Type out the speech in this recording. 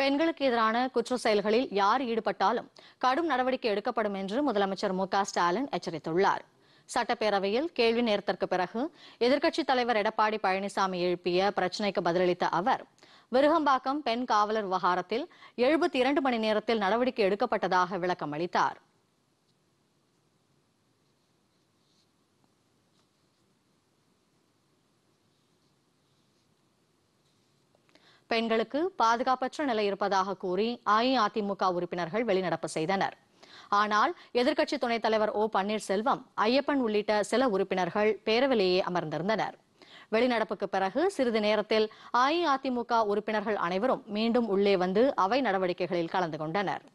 பெண்களுக்கு எதிரான குற்ற செயல்களில் யார் ஈடுபட்டாலும் கடும் நடவடிக்கை எடுக்கப்படும் என்று முதலமைச்சர் மு ஸ்டாலின் எச்சரித்துள்ளார் சட்டப்பேரவையில் கேள்வி நேரத்திற்கு பிறகு எதிர்க்கட்சித் தலைவர் எடப்பாடி பழனிசாமி எழுப்பிய பிரச்சினைக்கு பதிலளித்த அவர் விருகம்பாக்கம் பெண் காவலர் விவகாரத்தில் எழுபத்தி இரண்டு மணி நேரத்தில் நடவடிக்கை எடுக்கப்பட்டதாக விளக்கம் அளித்தார் பெண்களுக்கு பாதுகாப்பற்ற நிலை இருப்பதாக கூறி அஇஅதிமுக உறுப்பினர்கள் வெளிநடப்பு செய்தனர் ஆனால் எதிர்க்கட்சி துணைத் தலைவர் ஓ பன்னீர்செல்வம் ஐயப்பன் உள்ளிட்ட சில உறுப்பினர்கள் பேரவையிலேயே அமர்ந்திருந்தனர் வெளிநடப்புக்கு பிறகு சிறிது நேரத்தில் அஇஅதிமுக உறுப்பினர்கள் அனைவரும் மீண்டும் உள்ளே வந்து அவை நடவடிக்கைகளில் கலந்து கொண்டனர்